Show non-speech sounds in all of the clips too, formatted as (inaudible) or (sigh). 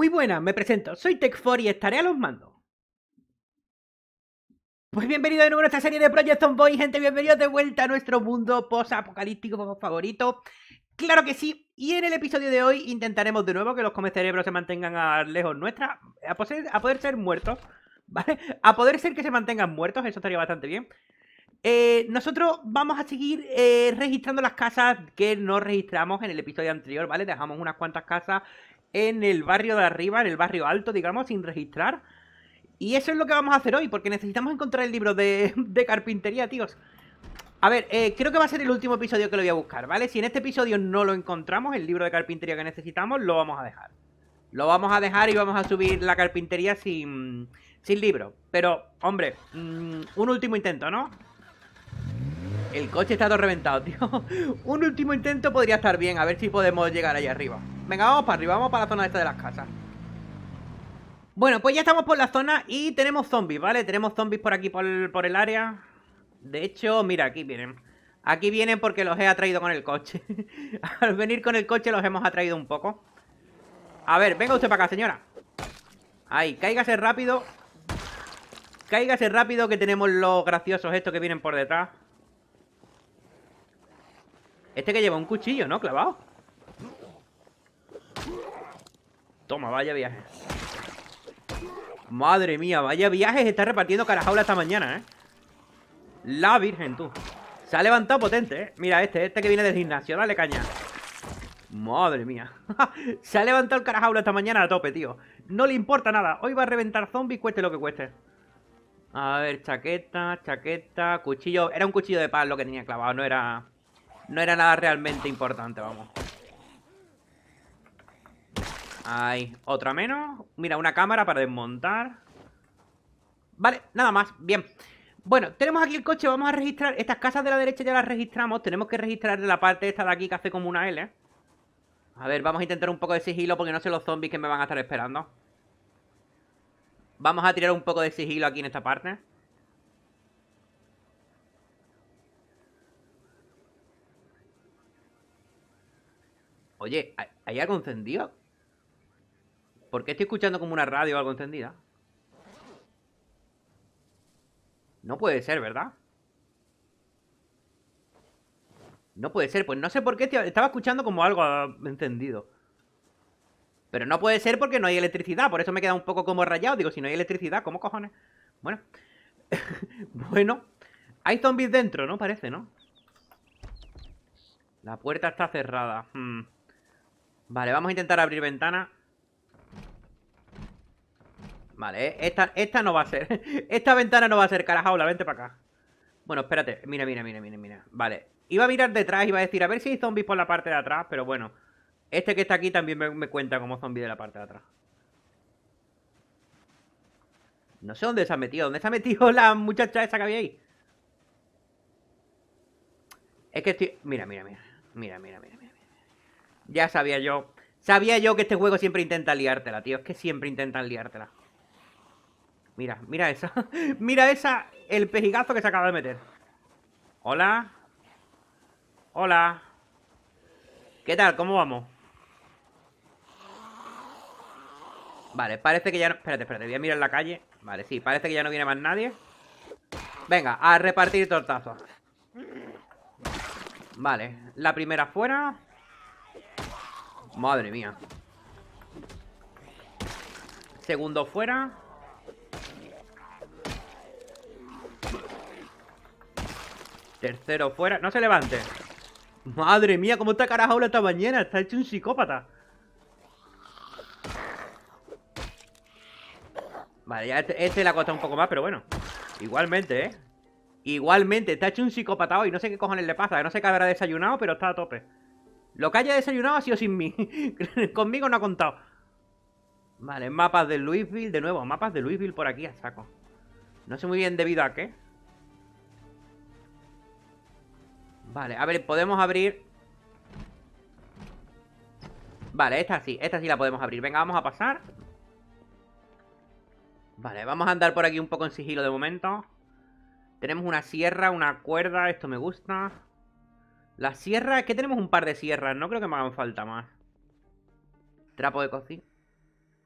Muy buena, me presento, soy Tech4 y estaré a los mandos. Pues bienvenido de nuevo a esta serie de Project Boy, gente, bienvenidos de vuelta a nuestro mundo post-apocalíptico favorito. Claro que sí, y en el episodio de hoy intentaremos de nuevo que los come cerebros se mantengan a lejos nuestra, a, poder ser muertos, (laughs) ¿vale? A poder ser que se mantengan muertos, eso estaría bastante bien. Eh, nosotros vamos a seguir eh, registrando las casas que no registramos en el episodio anterior, ¿vale? Dejamos unas cuantas casas en el barrio de arriba, en el barrio alto, digamos, sin registrar. Y eso es lo que vamos a hacer hoy, porque necesitamos encontrar el libro de, (laughs) carpintería, tíos. A ver, eh, creo que va a ser el último episodio que lo voy a buscar, ¿vale? Si en este episodio no lo encontramos, el libro de carpintería que necesitamos, lo vamos a dejar. Lo vamos a dejar y vamos a subir la carpintería sin, sin libro. Pero, hombre, mm, un último intento, ¿no? El coche está todo reventado, tío. (laughs) un último intento podría estar bien, a ver si podemos llegar allá arriba. Venga, vamos para arriba, vamos para la zona esta de las casas. Bueno, pues ya estamos por la zona y tenemos zombies, ¿vale? Tenemos zombies por aquí, por el, por el área. De hecho, mira, aquí vienen. Aquí vienen porque los he atraído con el coche. (laughs) Al venir con el coche los hemos atraído un poco. A ver, venga usted para acá, señora. Ahí, cáigase rápido. Cáigase rápido que tenemos los graciosos estos que vienen por detrás. Este que lleva un cuchillo, ¿no? Clavado. Toma, vaya viaje. Madre mía, vaya viajes está repartiendo carajaula esta mañana, ¿eh? La virgen, tú. Se ha levantado potente, ¿eh? Mira este, este que viene del gimnasio, dale caña. Madre mía. (laughs) Se ha levantado el carajaula esta mañana a tope, tío. No le importa nada. Hoy va a reventar zombies, cueste lo que cueste. A ver, chaqueta, chaqueta, cuchillo. Era un cuchillo de palo lo que tenía clavado, no era... No era nada realmente importante, vamos. Ahí, otra menos. Mira, una cámara para desmontar. Vale, nada más, bien. Bueno, tenemos aquí el coche, vamos a registrar. Estas casas de la derecha ya las registramos. Tenemos que registrar de la parte esta de aquí que hace como una L. A ver, vamos a intentar un poco de sigilo porque no sé los zombies que me van a estar esperando. Vamos a tirar un poco de sigilo aquí en esta parte. Oye, ¿hay algo encendido? ¿Por qué estoy escuchando como una radio o algo encendida? No puede ser, ¿verdad? No puede ser, pues no sé por qué estaba escuchando como algo ah, encendido. Pero no puede ser porque no hay electricidad, por eso me quedado un poco como rayado. Digo, si no hay electricidad, ¿cómo cojones? Bueno. (laughs) bueno. Hay zombies dentro, ¿no? Parece, ¿no? La puerta está cerrada. Hmm. Vale, vamos a intentar abrir ventana. Vale, eh, esta, esta no va a ser. (laughs) Esta ventana no va a ser, la vente para acá. Bueno, espérate. Mira, mira, mira, mira, mira. Vale. Iba a mirar detrás, y iba a decir, a ver si hay zombies por la parte de atrás, pero bueno. Este que está aquí también me, me cuenta como zombie de la parte de atrás. No sé dónde se ha metido. ¿Dónde se ha metido la muchacha esa que había ahí? Es que estoy... Mira, mira, mira. Mira, mira, mira, mira. Ya sabía yo. Sabía yo que este juego siempre intenta liártela, tío. Es que siempre intentan liártela. Mira, mira esa. (laughs) mira esa, el pejigazo que se acaba de meter. Hola. Hola. ¿Qué tal? ¿Cómo vamos? Vale, parece que ya no... Espérate, espérate, voy a mirar la calle. Vale, sí, parece que ya no viene más nadie. Venga, a repartir tortazos. Vale, la primera fuera. Madre mía. Segundo fuera. Tercero fuera. ¡No se levante! ¡Madre mía! ¿Cómo está carajaula esta mañana? Está hecho un psicópata. Vale, ya este, este, le ha costado un poco más, pero bueno. Igualmente, ¿eh? Igualmente, está hecho un psicópata hoy. No sé qué cojones le pasa. No sé qué habrá desayunado, pero está a tope. Lo que haya desayunado ha sido sin mí. (laughs) Conmigo no ha contado. Vale, mapas de Louisville. De nuevo, mapas de Louisville por aquí a saco. No sé muy bien debido a qué. Vale, a ver, podemos abrir... Vale, esta sí, esta sí la podemos abrir. Venga, vamos a pasar. Vale, vamos a andar por aquí un poco en sigilo de momento. Tenemos una sierra, una cuerda, esto me gusta. La sierra, es que tenemos un par de sierras, no creo que me hagan falta más. Trapo de cocina.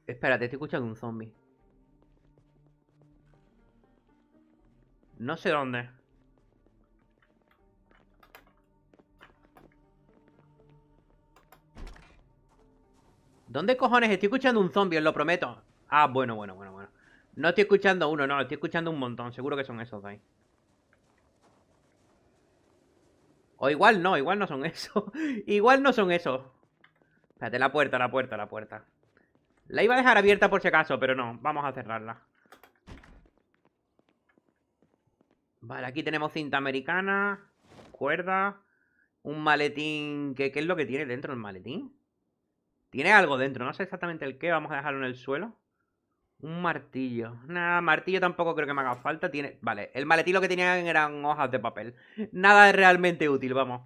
Espérate, estoy escuchando un zombie. No sé dónde. ¿Dónde cojones? Estoy escuchando un zombie, os lo prometo. Ah, bueno, bueno, bueno, bueno. No estoy escuchando uno, no, estoy escuchando un montón. Seguro que son esos ahí. O igual no, igual no son (laughs) esos. igual no son esos. Espérate, la puerta, la puerta, la puerta. La iba a dejar abierta por si acaso, pero no. Vamos a cerrarla. Vale, aquí tenemos cinta americana, cuerda, un maletín... ¿Qué, qué es lo que tiene dentro el maletín? Tiene algo dentro, no sé exactamente el qué, vamos a dejarlo en el suelo. Un martillo. Nada, martillo tampoco creo que me haga falta. Tiene. Vale, el maletín lo que tenían eran hojas de papel. Nada es realmente útil, vamos.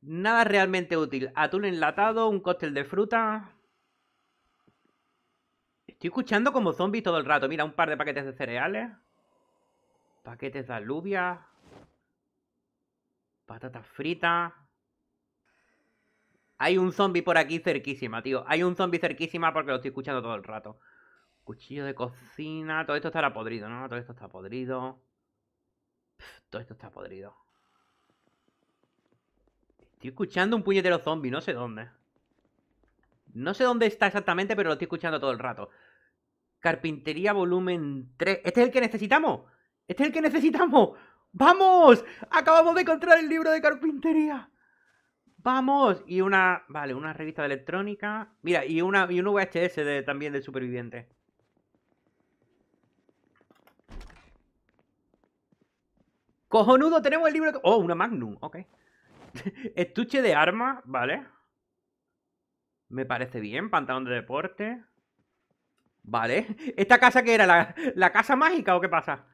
Nada realmente útil. Atún enlatado, un cóctel de fruta. Estoy escuchando como zombies todo el rato. Mira, un par de paquetes de cereales. Paquetes de alubias Patatas fritas. Hay un zombie por aquí cerquísima, tío. Hay un zombie cerquísima porque lo estoy escuchando todo el rato. Cuchillo de cocina. Todo esto estará podrido, ¿no? Todo esto está podrido. todo esto está podrido. Estoy escuchando un puñetero zombie, no sé dónde. No sé dónde está exactamente, pero lo estoy escuchando todo el rato. Carpintería volumen 3. ¿Este es el que necesitamos? ¿Este es el que necesitamos? ¡Vamos! ¡Acabamos de encontrar el libro de carpintería! ¡Vamos! Y una, vale, una revista de electrónica. Mira, y, una, y un VHS también del superviviente. ¡Cojonudo! Tenemos el libro... ¡Oh, una Magnum! Ok. (laughs) Estuche de armas, vale. Me parece bien. Pantalón de deporte. Vale. (laughs) ¿Esta casa qué era? ¿La, la casa mágica o qué pasa?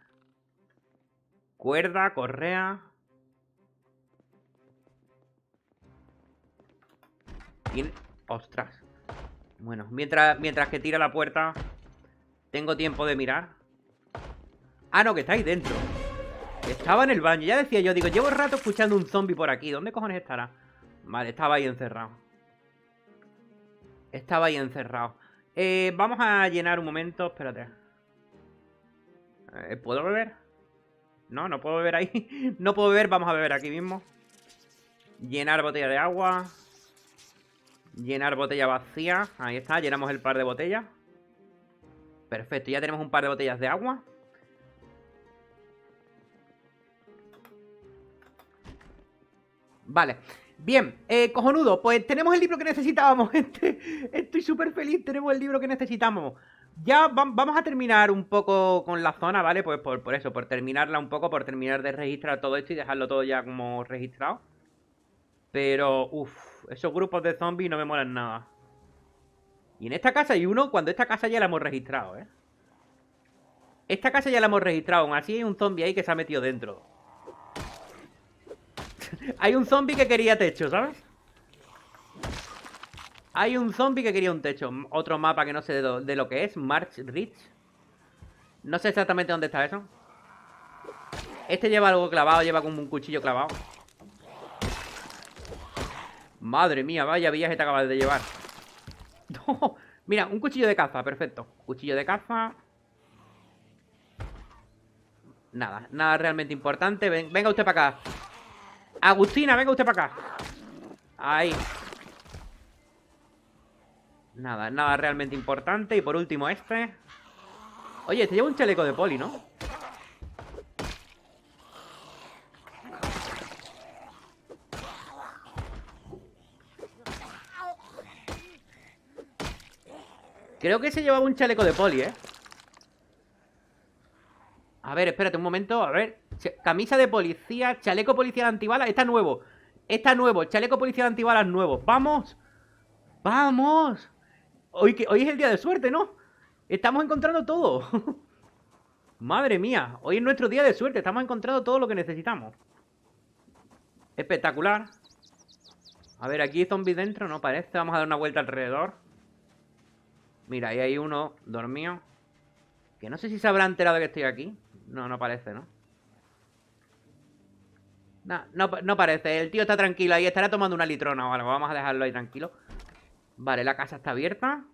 Cuerda, correa... ¡Ostras! Bueno, mientras, mientras que tira la puerta Tengo tiempo de mirar Ah, no, que está ahí dentro Estaba en el baño, ya decía yo Digo, llevo rato escuchando un zombie por aquí ¿Dónde cojones estará? Vale, estaba ahí encerrado Estaba ahí encerrado eh, Vamos a llenar un momento Espérate eh, ¿Puedo beber? No, no puedo beber ahí (laughs) No puedo beber, vamos a beber aquí mismo Llenar botella de agua Llenar botella vacía. Ahí está, llenamos el par de botellas. Perfecto, ya tenemos un par de botellas de agua. Vale. Bien, eh, cojonudo, pues tenemos el libro que necesitábamos. (laughs) gente estoy súper feliz, tenemos el libro que necesitamos. Ya vamos a terminar un poco con la zona, ¿vale? Pues por eso, por terminarla un poco, por terminar de registrar todo esto y dejarlo todo ya como registrado. Pero, uff, esos grupos de zombies no me molan nada. Y en esta casa hay uno cuando esta casa ya la hemos registrado, ¿eh? Esta casa ya la hemos registrado, aún así hay un zombie ahí que se ha metido dentro. (laughs) hay un zombie que quería techo, ¿sabes? Hay un zombie que quería un techo. Otro mapa que no sé de lo, que es, March Ridge. No sé exactamente dónde está eso. Este lleva algo clavado, lleva como un cuchillo clavado. Madre mía, vaya viaje te acabas de llevar. (laughs) mira, un cuchillo de caza, perfecto. Cuchillo de caza. Nada, nada realmente importante. venga usted para acá. Agustina, venga usted para acá. Ahí. Nada, nada realmente importante. Y por último este. Oye, te este lleva un chaleco de poli, ¿no? Creo que se llevaba un chaleco de poli, ¿eh? A ver, espérate un momento, a ver. Camisa de policía, chaleco de antibalas, está nuevo. Está nuevo, chaleco de antibalas nuevo. ¡Vamos! ¡Vamos! Hoy, que, hoy es el día de suerte, ¿no? Estamos encontrando todo. (laughs) Madre mía, hoy es nuestro día de suerte. Estamos encontrando todo lo que necesitamos. Espectacular. A ver, aquí zombies dentro, no parece. Vamos a dar una vuelta alrededor. Mira, ahí hay uno dormido. Que no sé si se habrá enterado de que estoy aquí. No, no parece, ¿no? No, no, parece. El tío está tranquilo ahí. Estará tomando una litrona o algo. Vamos a dejarlo ahí tranquilo. Vale, la casa está abierta.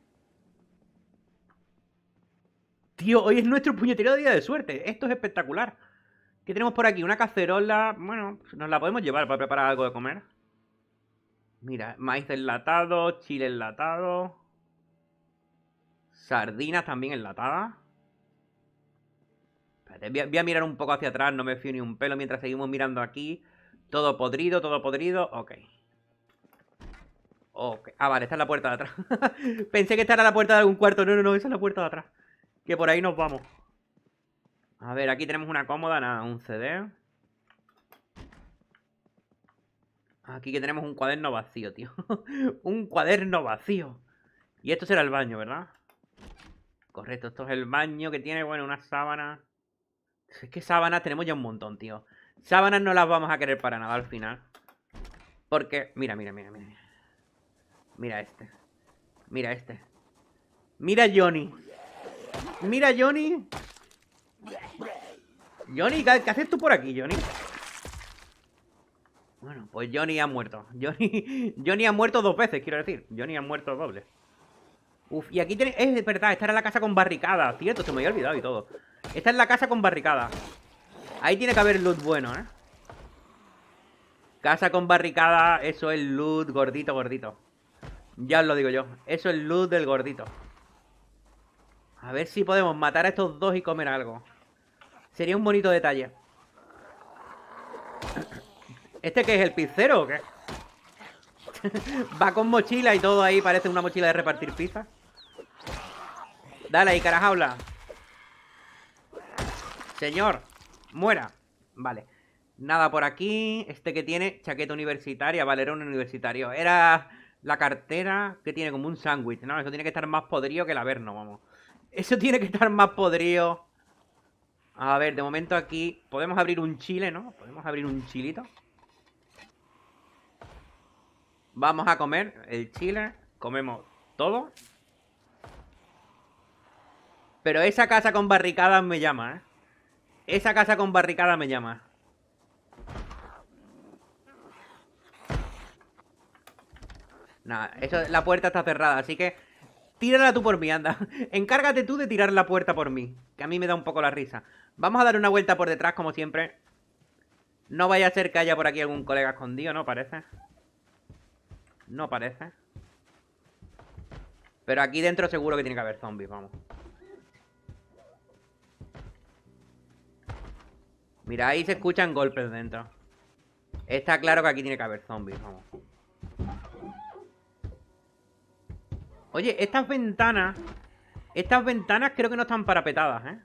Tío, hoy es nuestro puñetero día de suerte. Esto es espectacular. ¿Qué tenemos por aquí? Una cacerola. Bueno, nos la podemos llevar para preparar algo de comer. Mira, maíz enlatado, chile enlatado. Sardinas también enlatadas. Voy a, mirar un poco hacia atrás, no me fío ni un pelo mientras seguimos mirando aquí. Todo podrido, todo podrido. Ok. Okay. Ah, vale, esta es la puerta de atrás. (laughs) Pensé que esta era la puerta de algún cuarto. No, no, no, esa es la puerta de atrás. Que por ahí nos vamos. A ver, aquí tenemos una cómoda, nada, un CD. Aquí que tenemos un cuaderno vacío, tío. (laughs) un cuaderno vacío. Y esto será el baño, ¿verdad? Correcto, esto es el baño que tiene, bueno, una sábana. Es que sábanas tenemos ya un montón, tío. Sábanas no las vamos a querer para nada al final. Porque, mira, mira, mira, mira. Mira este. Mira este. Mira Johnny. Mira Johnny. Johnny, ¿qué, haces tú por aquí, Johnny? Bueno, pues Johnny ha muerto. Johnny, (laughs) Johnny ha muerto dos veces, quiero decir. Johnny ha muerto doble. Uf, y aquí tiene... Es verdad, esta era la casa con barricada. Cierto, se me había olvidado y todo. Esta es la casa con barricada. Ahí tiene que haber loot bueno, ¿eh? Casa con barricada, eso es loot gordito, gordito. Ya os lo digo yo. Eso es loot del gordito. A ver si podemos matar a estos dos y comer algo. Sería un bonito detalle. ¿Este qué es? ¿El pizzero o qué? (laughs) Va con mochila y todo ahí, parece una mochila de repartir pizza Dale ahí, carajaula. Señor, muera. Vale. Nada por aquí. Este que tiene chaqueta universitaria. Vale, era un universitario. Era la cartera que tiene como un sándwich. No, eso tiene que estar más podrido que el averno, vamos. Eso tiene que estar más podrido. A ver, de momento aquí podemos abrir un chile, ¿no? Podemos abrir un chilito. Vamos a comer el chile. Comemos todo. Pero esa casa con barricadas me llama, ¿eh? Esa casa con barricadas me llama. Nada, eso, la puerta está cerrada, así que tírala tú por mí, anda. (laughs) Encárgate tú de tirar la puerta por mí, que a mí me da un poco la risa. Vamos a dar una vuelta por detrás, como siempre. No vaya a ser que haya por aquí algún colega escondido, ¿no? Parece. No parece. Pero aquí dentro seguro que tiene que haber zombies, vamos. Mira, ahí se escuchan golpes dentro. Está claro que aquí tiene que haber zombies, vamos. Oye, estas ventanas... Estas ventanas creo que no están parapetadas, ¿eh?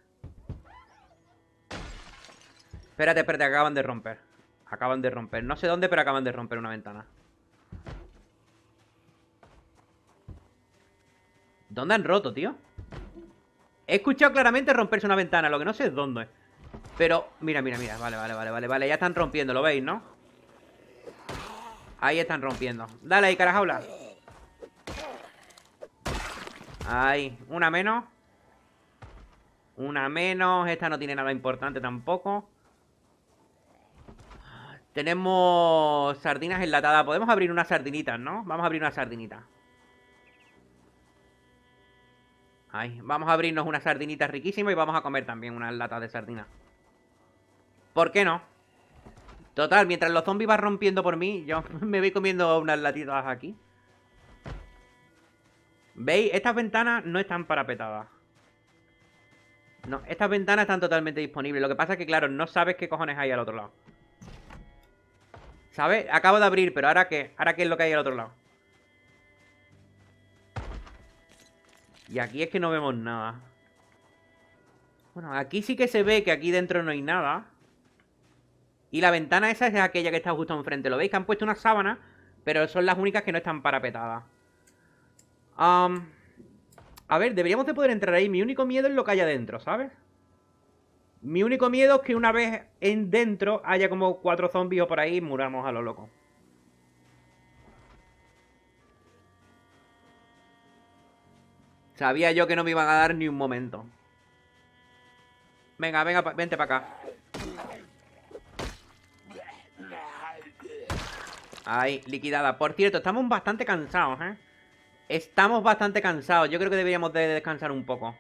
Espérate, espérate, acaban de romper. Acaban de romper. No sé dónde, pero acaban de romper una ventana. ¿Dónde han roto, tío? He escuchado claramente romperse una ventana, lo que no sé es dónde. Pero, mira, mira, mira, vale, vale, vale, vale, vale Ya están rompiendo, ¿lo veis, no? Ahí están rompiendo Dale ahí, carajaula Ahí, una menos Una menos Esta no tiene nada importante tampoco Tenemos sardinas enlatadas Podemos abrir unas sardinitas, ¿no? Vamos a abrir una sardinita. Ahí, vamos a abrirnos unas sardinitas riquísimas Y vamos a comer también unas latas de sardinas ¿Por qué no? Total, mientras los zombies van rompiendo por mí, yo (laughs) me voy comiendo unas latitas aquí. ¿Veis? Estas ventanas no están parapetadas. No, estas ventanas están totalmente disponibles. Lo que pasa es que, claro, no sabes qué cojones hay al otro lado. ¿Sabes? Acabo de abrir, pero ¿ahora qué? ¿Ahora qué es lo que hay al otro lado? Y aquí es que no vemos nada. Bueno, aquí sí que se ve que aquí dentro no hay nada. Y la ventana esa es aquella que está justo enfrente. ¿Lo veis? Que han puesto una sábana, pero son las únicas que no están parapetadas. a ver, deberíamos de poder entrar ahí. Mi único miedo es lo que haya adentro, ¿sabes? Mi único miedo es que una vez en dentro haya como cuatro zombies o por ahí muramos a lo loco. Sabía yo que no me iban a dar ni un momento. Venga, venga, vente para acá. Ahí, liquidada. Por cierto, estamos bastante cansados, ¿eh? Estamos bastante cansados. Yo creo que deberíamos de descansar un poco.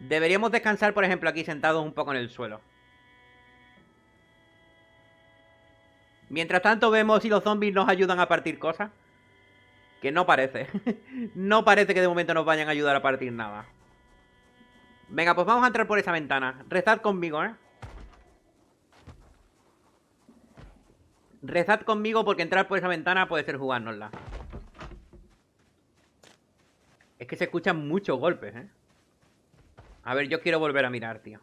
Deberíamos descansar, por ejemplo, aquí sentados un poco en el suelo. Mientras tanto vemos si los zombies nos ayudan a partir cosas. Que no parece. (laughs) no parece que de momento nos vayan a ayudar a partir nada. Venga, pues vamos a entrar por esa ventana. Rezad conmigo, ¿eh? Rezad conmigo porque entrar por esa ventana puede ser jugárnosla. Es que se escuchan muchos golpes, ¿eh? A ver, yo quiero volver a mirar, tío.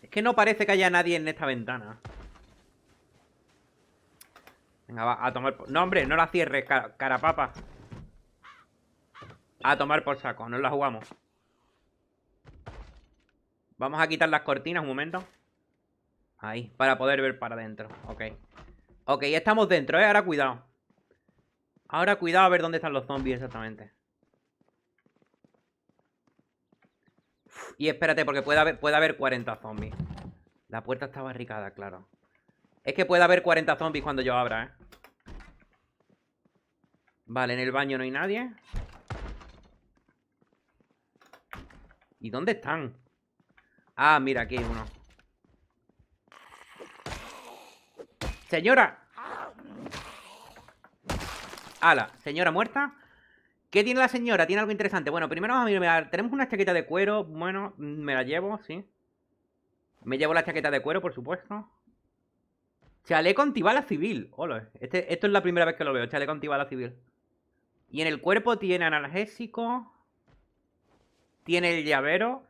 Es que no parece que haya nadie en esta ventana. Venga, va, a tomar... Por... No, hombre, no la cierres, carapapa. A tomar por saco, no la jugamos. Vamos a quitar las cortinas un momento. Ahí, para poder ver para adentro. Ok. Ok, ya estamos dentro, ¿eh? Ahora cuidado. Ahora cuidado a ver dónde están los zombies exactamente. y espérate, porque puede haber, puede haber 40 zombies. La puerta está barricada, claro. Es que puede haber 40 zombies cuando yo abra, ¿eh? Vale, en el baño no hay nadie. ¿Y dónde están? Ah, mira, aquí hay uno. ¡Señora! ¡Hala! ¿Señora muerta? ¿Qué tiene la señora? Tiene algo interesante. Bueno, primero vamos a mirar. Tenemos una chaqueta de cuero. Bueno, mm, me la llevo, sí. Me llevo la chaqueta de cuero, por supuesto. Chaleco antibala civil. Hola, este, esto es la primera vez que lo veo. Chaleco antibala civil. Y en el cuerpo tiene analgésico. Tiene el llavero.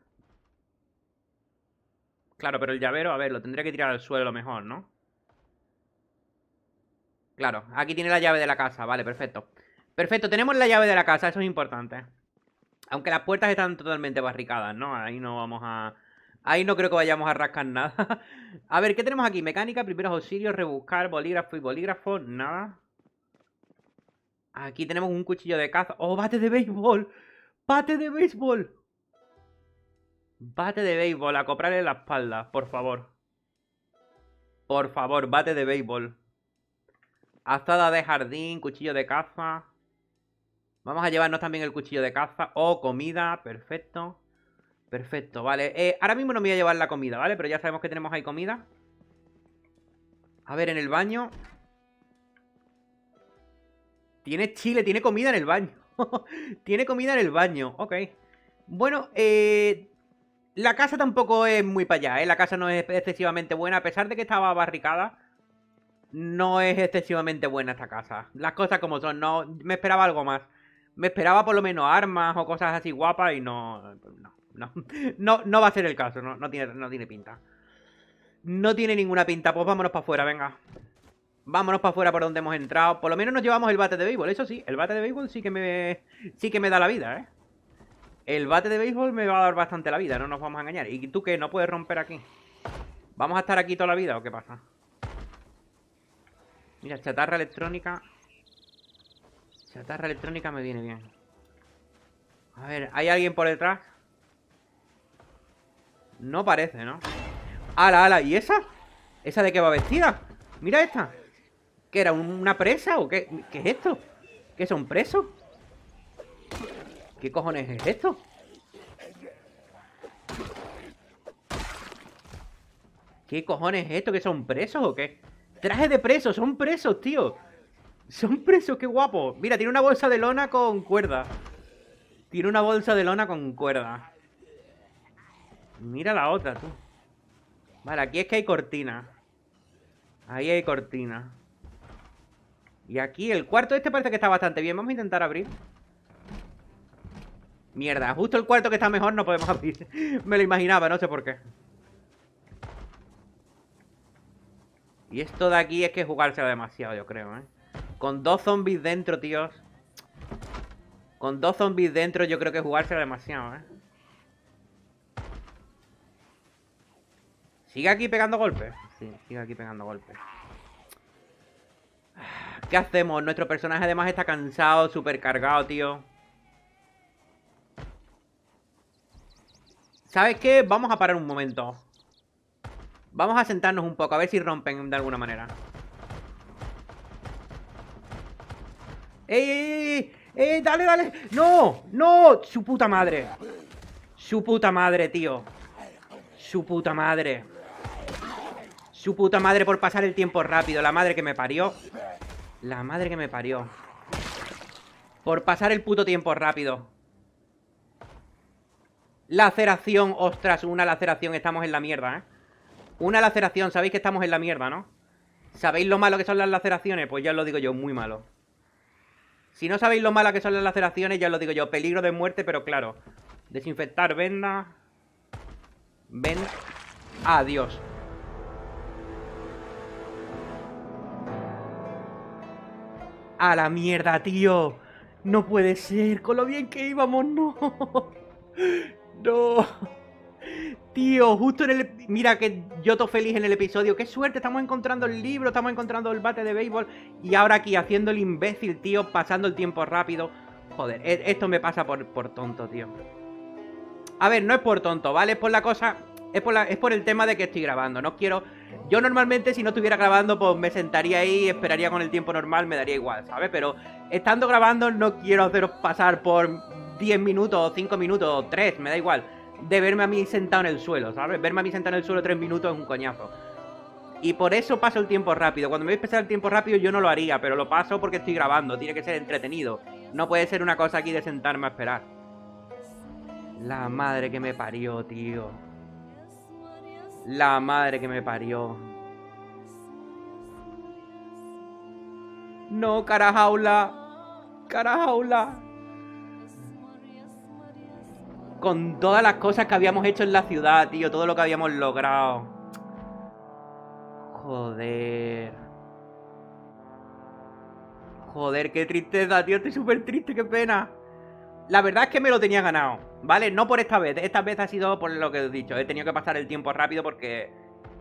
Claro, pero el llavero, a ver, lo tendría que tirar al suelo mejor, ¿no? Claro, aquí tiene la llave de la casa, vale, perfecto. Perfecto, tenemos la llave de la casa, eso es importante. Aunque las puertas están totalmente barricadas, ¿no? Ahí no vamos a... Ahí no creo que vayamos a rascar nada. (laughs) a ver, ¿qué tenemos aquí? Mecánica, primeros auxilios, rebuscar, bolígrafo y bolígrafo, nada. Aquí tenemos un cuchillo de caza. ¡Oh, bate de béisbol! ¡Bate de béisbol! Bate de béisbol, a comprarle la espalda, por favor. Por favor, bate de béisbol. Azada de jardín, cuchillo de caza. Vamos a llevarnos también el cuchillo de caza oh, comida, perfecto. Perfecto, vale. Eh, ahora mismo no me voy a llevar la comida, ¿vale? Pero ya sabemos que tenemos ahí comida. A ver, en el baño. Tiene chile, tiene comida en el baño. (laughs) tiene comida en el baño, ok. Bueno, eh, la casa tampoco es muy para allá, ¿eh? La casa no es excesivamente buena, a pesar de que estaba barricada. No es excesivamente buena esta casa. Las cosas como son, no. Me esperaba algo más. Me esperaba por lo menos armas o cosas así guapas y no. No, no. (laughs) No, va a ser el caso, no, tiene, no tiene pinta. No tiene ninguna pinta. Pues vámonos para afuera, venga. Vámonos para afuera por donde hemos entrado. Por lo menos nos llevamos el bate de béisbol. Eso sí, el bate de béisbol sí que me. sí que me da la vida, eh. El bate de béisbol me va a dar bastante la vida, no nos vamos a engañar. ¿Y tú qué? ¿No puedes romper aquí? ¿Vamos a estar aquí toda la vida o qué pasa? Mira, chatarra electrónica. Chatarra electrónica me viene bien. A ver, ¿hay alguien por detrás? No parece, ¿no? ¡Ala, hala! hala y esa? ¿Esa de qué va vestida? Mira esta. ¿Qué era? ¿Una presa o qué? ¿Qué es esto? ¿Qué son presos? ¿Qué cojones es esto? ¿Qué cojones es esto? ¿Que son presos o qué? Traje de presos, son presos, tío. Son presos, qué guapo. Mira, tiene una bolsa de lona con cuerda. Tiene una bolsa de lona con cuerda. Mira la otra, tú. Vale, aquí es que hay cortina. Ahí hay cortina. Y aquí el cuarto este parece que está bastante bien. Vamos a intentar abrir. Mierda, justo el cuarto que está mejor no podemos abrir. (laughs) Me lo imaginaba, no sé por qué. Y esto de aquí es que jugárselo demasiado, yo creo, ¿eh? Con dos zombies dentro, tíos. Con dos zombies dentro yo creo que jugárselo demasiado, ¿eh? ¿Sigue aquí pegando golpes? Sí, sigue aquí pegando golpes. Ah, ¿Qué hacemos? Nuestro personaje además está cansado, súper cargado, tío. ¿Sabes qué? Vamos a parar un momento. Vamos a sentarnos un poco, a ver si rompen de alguna manera. ¡Ey, ey, ey! ey dale, dale! ¡No! ¡No! ¡Su puta madre! ¡Su puta madre, tío! ¡Su puta madre! ¡Su puta madre por pasar el tiempo rápido! ¡La madre que me parió! ¡La madre que me parió! Por pasar el puto tiempo rápido. Laceración, ostras, una laceración, estamos en la mierda, ¿eh? Una laceración, sabéis que estamos en la mierda, ¿no? ¿Sabéis lo malo que son las laceraciones? Pues ya os lo digo yo, muy malo. Si no sabéis lo malo que son las laceraciones, ya os lo digo yo, peligro de muerte, pero claro. Desinfectar venda. Ven. Adiós. A la mierda, tío. No puede ser, con lo bien que íbamos, no. No. Tío, justo en el... Mira que yo estoy feliz en el episodio. ¡Qué suerte! Estamos encontrando el libro, estamos encontrando el bate de béisbol. Y ahora aquí, haciendo el imbécil, tío, pasando el tiempo rápido. Joder, e, esto me pasa por, por tonto, tío. A ver, no es por tonto, ¿vale? Es por la cosa... Es por, la, es por el tema de que estoy grabando. No quiero... Yo normalmente, si no estuviera grabando, pues me sentaría ahí, esperaría con el tiempo normal, me daría igual, ¿sabes? Pero estando grabando, no quiero haceros pasar por 10 minutos, 5 minutos, 3, me da igual, de verme a mí sentado en el suelo, ¿sabes? Verme a mí sentado en el suelo 3 minutos es un coñazo. Y por eso paso el tiempo rápido. Cuando me a pasar el tiempo rápido yo no lo haría, pero lo paso porque estoy grabando, tiene que ser entretenido. No puede ser una cosa aquí de sentarme a esperar. La madre que me parió, tío. La madre que me parió. No, Cara jaula con todas las cosas que habíamos hecho en la ciudad, tío, todo lo que habíamos logrado. Joder. Joder, qué tristeza, tío, estoy súper triste, qué pena. La verdad es que me lo tenía ganado, ¿vale? No por esta vez, esta vez ha sido por lo que he dicho, he tenido que pasar el tiempo rápido porque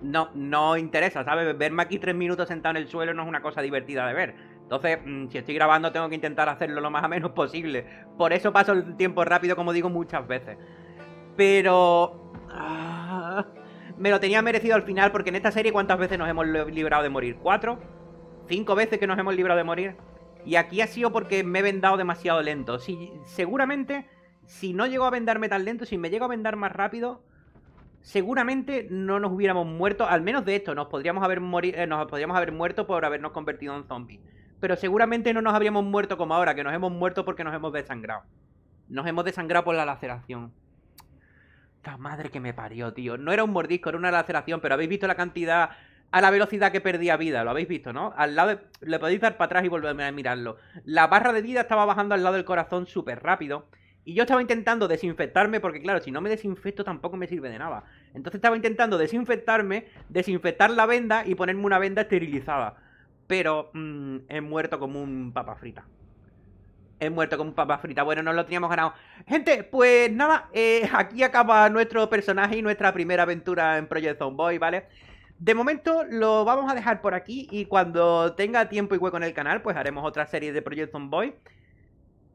no, no interesa, ¿sabes? Verme aquí tres minutos sentado en el suelo no es una cosa divertida de ver. Entonces, mm, si estoy grabando, tengo que intentar hacerlo lo más a menos posible. Por eso paso el tiempo rápido, como digo muchas veces. Pero. Ah, me lo tenía merecido al final, porque en esta serie, ¿cuántas veces nos hemos librado de morir? ¿Cuatro? ¿Cinco veces que nos hemos librado de morir? Y aquí ha sido porque me he vendado demasiado lento. Si, seguramente, si no llego a vendarme tan lento, si me llego a vendar más rápido, seguramente no nos hubiéramos muerto, al menos de esto, nos podríamos haber, eh, nos podríamos haber muerto por habernos convertido en zombies pero seguramente no nos habríamos muerto como ahora, que nos hemos muerto porque nos hemos desangrado. Nos hemos desangrado por la laceración. La madre que me parió, tío. No era un mordisco, era una laceración, pero habéis visto la cantidad, a la velocidad que perdía vida, lo habéis visto, ¿no? Al lado Le podéis dar para atrás y volverme a mirarlo. La barra de vida estaba bajando al lado del corazón súper rápido. Y yo estaba intentando desinfectarme, porque claro, si no me desinfecto tampoco me sirve de nada. Entonces estaba intentando desinfectarme, desinfectar la venda y ponerme una venda esterilizada pero mm, he muerto como un papa frita. He muerto como un papa frita. Bueno, no lo teníamos ganado. Gente, pues nada, eh, aquí acaba nuestro personaje y nuestra primera aventura en Project Boy, ¿vale? De momento lo vamos a dejar por aquí y cuando tenga tiempo y hueco en el canal, pues haremos otra serie de Project Boy.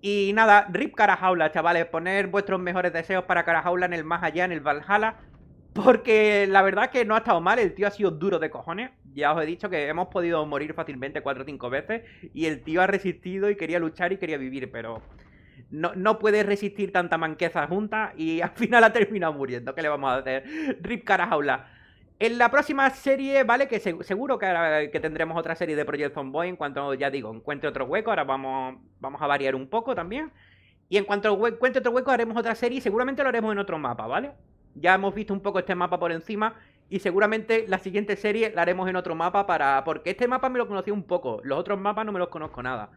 Y nada, rip Carajaula, chavales. Poner vuestros mejores deseos para Carajaula en el más allá, en el Valhalla. Porque la verdad que no ha estado mal, el tío ha sido duro de cojones ya os he dicho que hemos podido morir fácilmente 4 o 5 veces y el tío ha resistido y quería luchar y quería vivir, pero no, no puede resistir tanta manqueza junta y (laughs) al final ha terminado muriendo. ¿Qué le vamos a hacer? Rip cara jaula. En la próxima serie, ¿vale? Que seguro que, que tendremos otra serie de Project Zomboy en cuanto, ya digo, encuentre otro hueco. Ahora vamos, vamos a variar un poco también. Y en cuanto encuentre otro hueco, haremos otra serie y seguramente lo haremos en otro mapa, ¿vale? Ya hemos visto un poco este mapa por encima y seguramente la siguiente serie la haremos en otro mapa para. Porque este mapa me lo conocí un poco. Los otros mapas no me los conozco nada.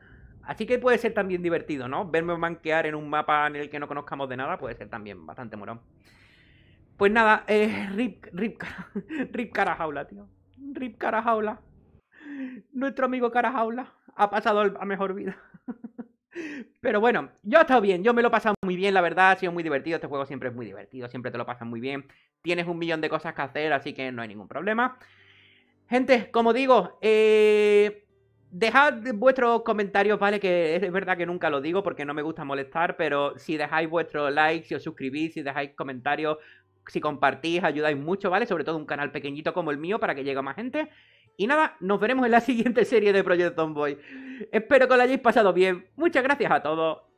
Así que puede ser también divertido, ¿no? Verme manquear en un mapa en el que no conozcamos de nada puede ser también bastante morón. Pues nada, eh, rip, rip, (laughs) rip Carajaula, tío. Rip Carajaula. Nuestro amigo Carajaula ha pasado a mejor vida. (laughs) Pero bueno, yo he estado bien, yo me lo he pasado muy bien, la verdad, ha sido muy divertido, este juego siempre es muy divertido, siempre te lo pasas muy bien, tienes un millón de cosas que hacer, así que no hay ningún problema. Gente, como digo, eh, dejad vuestros comentarios, ¿vale? Que es verdad que nunca lo digo porque no me gusta molestar, pero si dejáis vuestro like, si os suscribís, si dejáis comentarios, si compartís, ayudáis mucho, ¿vale? Sobre todo un canal pequeñito como el mío para que llegue más gente. Y nada, nos veremos en la (laughs) siguiente serie de Project boy Espero que lo hayáis pasado bien. Muchas gracias a todos